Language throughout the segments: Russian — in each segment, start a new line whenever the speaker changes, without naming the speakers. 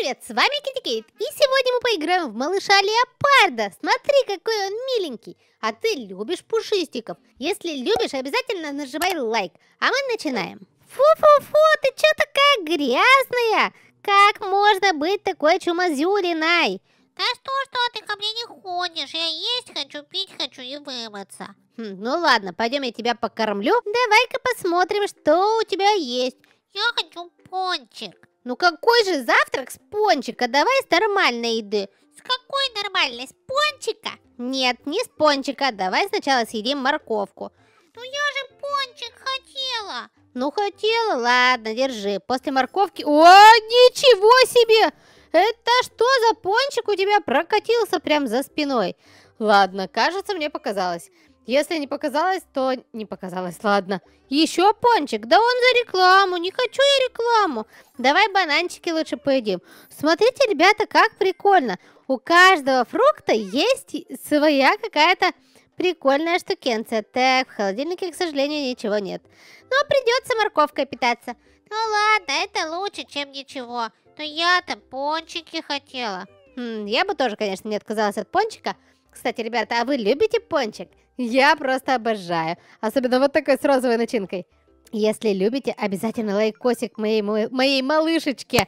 привет, с вами Китикейт, и сегодня мы поиграем в малыша Леопарда. Смотри, какой он миленький. А ты любишь пушистиков? Если любишь, обязательно нажимай лайк. А мы начинаем. Фу-фу-фу, ты чё такая грязная? Как можно быть такой чумазюриной? Да что что ты ко мне не ходишь? Я есть хочу, пить хочу и вымыться. Хм, ну ладно, пойдем я тебя покормлю. Давай-ка посмотрим, что у тебя есть. Я хочу пончик. Ну какой же завтрак с пончика? Давай с нормальной еды. С какой нормальной? С пончика? Нет, не с пончика. Давай сначала съедим морковку. Ну я же пончик хотела. Ну хотела, ладно, держи. После морковки... О, ничего себе! Это что за пончик у тебя прокатился прям за спиной? Ладно, кажется, мне показалось. Если не показалось, то не показалось, ладно. Еще пончик, да он за рекламу, не хочу я рекламу. Давай бананчики лучше поедим. Смотрите, ребята, как прикольно. У каждого фрукта есть своя какая-то прикольная штукенция. Так, в холодильнике, к сожалению, ничего нет. Но придется морковкой питаться. Ну ладно, это лучше, чем ничего. Но я-то пончики хотела. Хм, я бы тоже, конечно, не отказалась от пончика. Кстати, ребята, а вы любите пончик? Я просто обожаю. Особенно вот такой с розовой начинкой. Если любите, обязательно лайкосик моей, моей малышечке.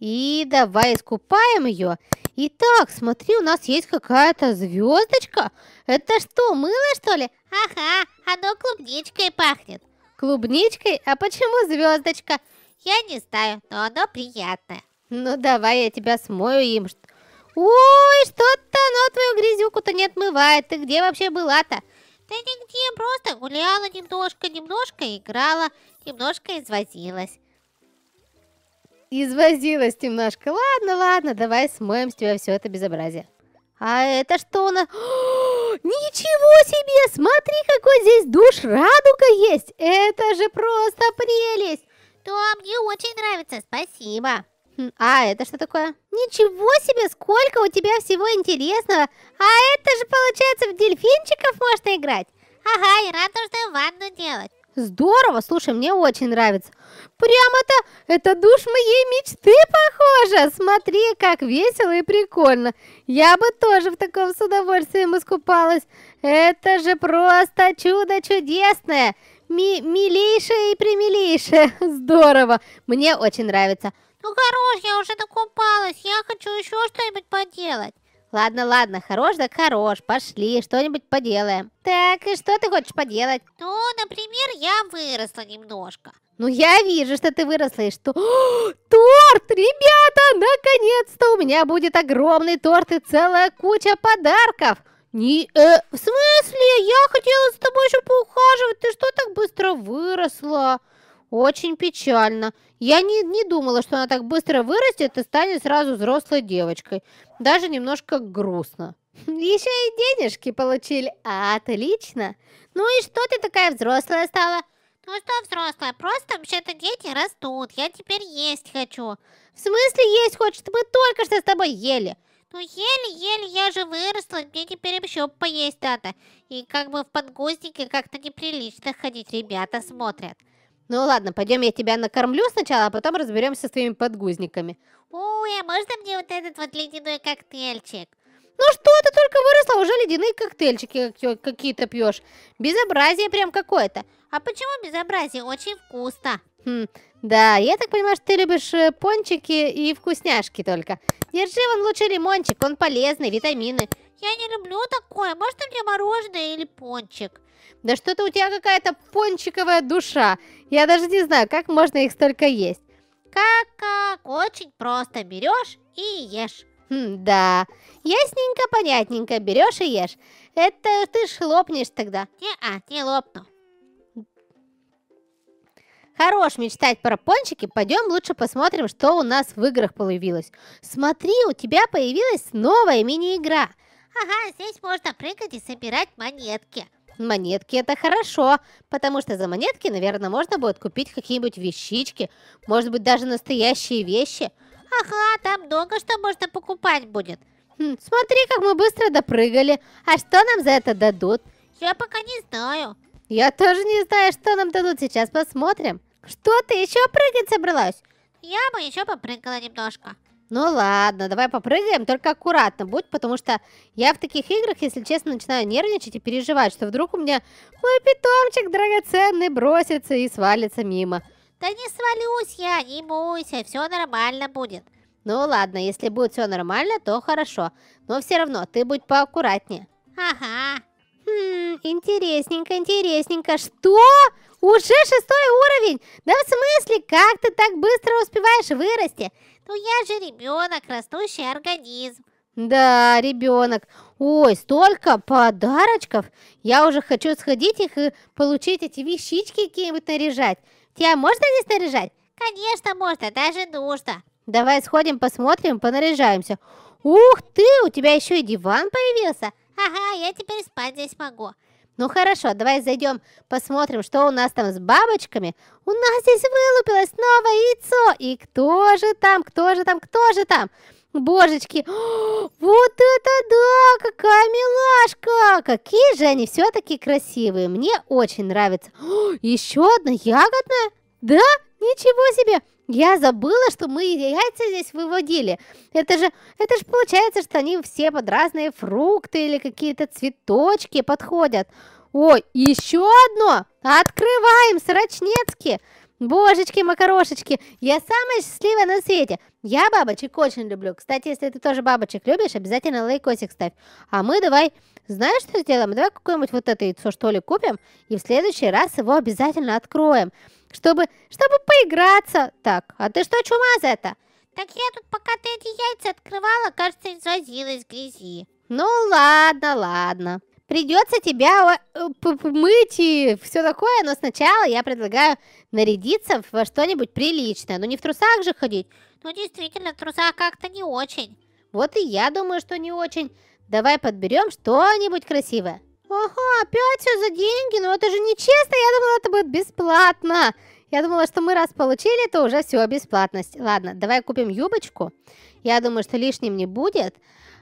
И давай искупаем ее. Итак, смотри, у нас есть какая-то звездочка. Это что, мыло что ли? Ага, оно клубничкой пахнет. Клубничкой? А почему звездочка? Я не знаю, но оно приятное. Ну давай я тебя смою им. Ой, что-то оно твою грязюку-то не отмывает. Ты где вообще была-то? Да нигде, просто гуляла немножко, немножко играла, немножко извозилась. Извозилась немножко. Ладно, ладно, давай смоем с тебя все это безобразие. А это что у нас? ничего себе! Смотри, какой здесь душ радуга есть! Это же просто прелесть! Да, мне очень нравится, спасибо. Хм, а, это что такое? Ничего себе, сколько у тебя всего интересного. А это же, получается, в дельфинчиков можно играть. Ага, и рад ванну делать. Здорово, слушай, мне очень нравится. Прямо-то, это душ моей мечты похоже. Смотри, как весело и прикольно. Я бы тоже в таком с удовольствием искупалась. Это же просто чудо чудесное. Ми милейшее и примилейшее. Здорово, мне очень нравится. Ну хорош, я уже накупалась, я хочу еще что-нибудь поделать. Ладно, ладно, хорош так хорош, пошли, что-нибудь поделаем. Так, и что ты хочешь поделать? Ну, например, я выросла немножко. Ну, я вижу, что ты выросла и что... О, торт, ребята, наконец-то у меня будет огромный торт и целая куча подарков. Не, э, в смысле? Я хотела с тобой еще поухаживать, ты что так быстро выросла? Очень печально. Я не, не думала, что она так быстро вырастет и станет сразу взрослой девочкой. Даже немножко грустно. Еще и денежки получили. отлично. Ну и что ты такая взрослая стала? Ну что взрослая, просто вообще-то дети растут. Я теперь есть хочу. В смысле есть хочешь? Мы только что с тобой ели. Ну еле-еле я же выросла, мне теперь еще поесть надо. И как бы в подгузнике как-то неприлично ходить, ребята смотрят. Ну ладно, пойдем я тебя накормлю сначала, а потом разберемся с твоими подгузниками. Ой, а можно мне вот этот вот ледяной коктейльчик? Ну что ты только выросла, уже ледяные коктейльчики какие-то пьешь. Безобразие прям какое-то. А почему безобразие? Очень вкусно. Хм, да, я так понимаю, что ты любишь э, пончики и вкусняшки только. Держи вон лучше лимончик, он полезный, витамины. Я не люблю такое. Можно мне мороженое или пончик? Да что-то у тебя какая-то пончиковая душа. Я даже не знаю, как можно их столько есть. Как-как, очень просто. Берешь и ешь. Хм, да, ясненько, понятненько, берешь и ешь. Это ты ж лопнешь тогда. Не-а, не лопну. Хорош мечтать про пончики, пойдем лучше посмотрим, что у нас в играх появилось. Смотри, у тебя появилась новая мини-игра – Ага, здесь можно прыгать и собирать монетки. Монетки это хорошо, потому что за монетки, наверное, можно будет купить какие-нибудь вещички, может быть, даже настоящие вещи. Ага, там много что можно покупать будет. Хм, смотри, как мы быстро допрыгали. А что нам за это дадут? Я пока не знаю. Я тоже не знаю, что нам дадут. Сейчас посмотрим. Что ты еще прыгать собралась? Я бы еще попрыгала немножко. Ну ладно, давай попрыгаем, только аккуратно будь, потому что я в таких играх, если честно, начинаю нервничать и переживать, что вдруг у меня мой питомчик драгоценный бросится и свалится мимо. Да не свалюсь я, не бойся, все нормально будет. Ну ладно, если будет все нормально, то хорошо, но все равно ты будь поаккуратнее. Ага. Хм, интересненько, интересненько. Что? Уже шестой уровень? Да в смысле, как ты так быстро успеваешь вырасти? Ну я же ребенок, растущий организм. Да, ребенок. Ой, столько подарочков. Я уже хочу сходить их и получить эти вещички какие-нибудь наряжать. Тебя можно здесь наряжать? Конечно, можно, даже нужно. Давай сходим, посмотрим, понаряжаемся. Ух ты, у тебя еще и диван появился. Ха-ха, я теперь спать здесь могу. Ну хорошо, давай зайдем, посмотрим, что у нас там с бабочками. У нас здесь вылупилось новое яйцо. И кто же там, кто же там, кто же там? Божечки, О, вот это да, какая милашка! Какие же они все-таки красивые, мне очень нравится. О, еще одна ягодная? Да? Ничего себе! Я забыла, что мы яйца здесь выводили. Это же, это же получается, что они все под разные фрукты или какие-то цветочки подходят. Ой, еще одно! Открываем, срочнецки! Божечки, макарошечки, я самая счастливая на свете. Я бабочек очень люблю. Кстати, если ты тоже бабочек любишь, обязательно лайкосик ставь. А мы давай, знаешь, что сделаем? Давай какое-нибудь вот это яйцо, что ли, купим, и в следующий раз его обязательно откроем чтобы, чтобы поиграться. Так, а ты что, чумазая это? Так я тут, пока ты эти яйца открывала, кажется, извозилась в грязи. Ну ладно, ладно. Придется тебя э, помыть и все такое, но сначала я предлагаю нарядиться во что-нибудь приличное. Ну не в трусах же ходить. Ну действительно, в трусах как-то не очень. Вот и я думаю, что не очень. Давай подберем что-нибудь красивое. Ага, опять все за деньги, но ну, это же нечестно, я думала, это будет бесплатно. Я думала, что мы раз получили, то уже все, бесплатность. Ладно, давай купим юбочку. Я думаю, что лишним не будет.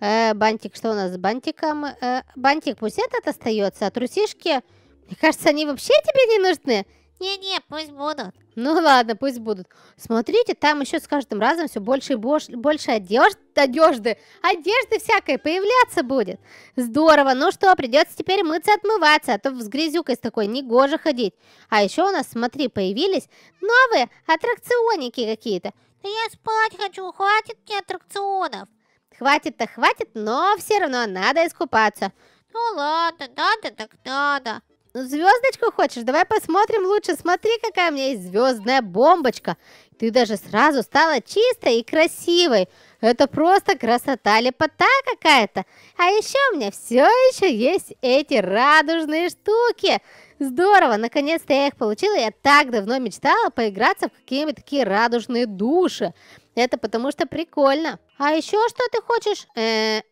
Э, бантик, что у нас с бантиком? Э, бантик пусть этот остается, а трусишки... Мне кажется, они вообще тебе не нужны. Не-не, пусть будут. Ну ладно, пусть будут. Смотрите, там еще с каждым разом все больше и больше, одежды, одежды, одежды всякой появляться будет. Здорово, ну что, придется теперь мыться, отмываться, а то с грязюкой с такой негоже ходить. А еще у нас, смотри, появились новые аттракционики какие-то. Да я спать хочу, хватит мне аттракционов. Хватит-то хватит, но все равно надо искупаться. Ну ладно, надо так надо. Ну, звездочку хочешь? Давай посмотрим лучше. Смотри, какая у меня есть звездная бомбочка. Ты даже сразу стала чистой и красивой. Это просто красота, лепота какая-то. А еще у меня все еще есть эти радужные штуки. Здорово, наконец-то я их получила. Я так давно мечтала поиграться в какие-нибудь такие радужные души. Это потому что прикольно. А еще что ты хочешь? Э -э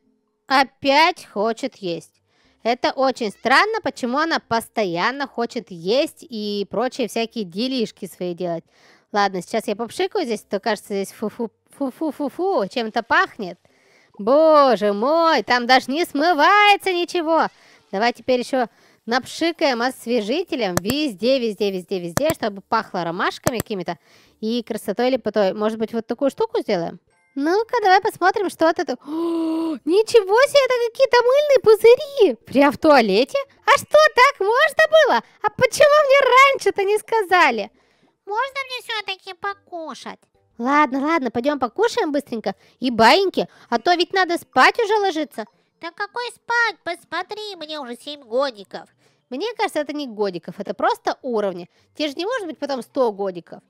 опять хочет есть. Это очень странно, почему она постоянно хочет есть и прочие всякие делишки свои делать. Ладно, сейчас я попшикаю здесь, а то кажется здесь фу-фу-фу-фу-фу, чем-то пахнет. Боже мой, там даже не смывается ничего. Давай теперь еще напшикаем освежителем везде, везде, везде, везде, чтобы пахло ромашками какими-то и красотой или лепотой. Может быть, вот такую штуку сделаем? Ну-ка, давай посмотрим, что это. тут... О, ничего себе, это какие-то мыльные пузыри! Прям в туалете? А что, так можно было? А почему мне раньше-то не сказали? Можно мне все-таки покушать? Ладно, ладно, пойдем покушаем быстренько. И баиньки, а то ведь надо спать уже ложиться. Да какой спать? Посмотри, мне уже 7 годиков. Мне кажется, это не годиков, это просто уровни. Тебе же не может быть потом 100 годиков.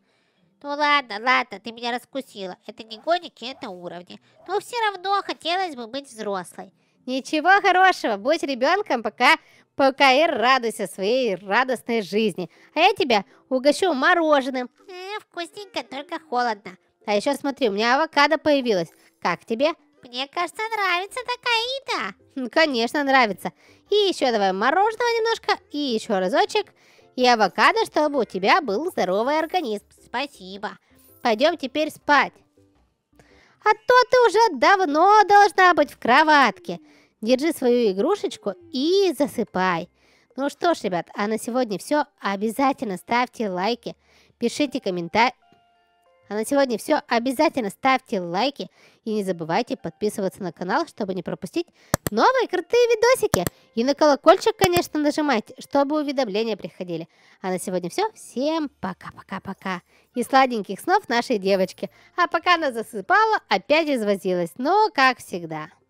Ну ладно, ладно, ты меня раскусила. Это не годики, это уровни. Но все равно хотелось бы быть взрослой. Ничего хорошего, будь ребенком, пока, пока и радуйся своей радостной жизни. А я тебя угощу мороженым. Э, вкусненько, только холодно. А еще смотри, у меня авокадо появилось. Как тебе? Мне кажется, нравится такая еда. Конечно, нравится. И еще давай мороженого немножко, и еще разочек и авокадо, чтобы у тебя был здоровый организм. Спасибо. Пойдем теперь спать. А то ты уже давно должна быть в кроватке. Держи свою игрушечку и засыпай. Ну что ж, ребят, а на сегодня все. Обязательно ставьте лайки, пишите комментарии а на сегодня все. Обязательно ставьте лайки и не забывайте подписываться на канал, чтобы не пропустить новые крутые видосики. И на колокольчик, конечно, нажимайте, чтобы уведомления приходили. А на сегодня все. Всем пока-пока-пока. И сладеньких снов нашей девочке. А пока она засыпала, опять извозилась. Но ну, как всегда.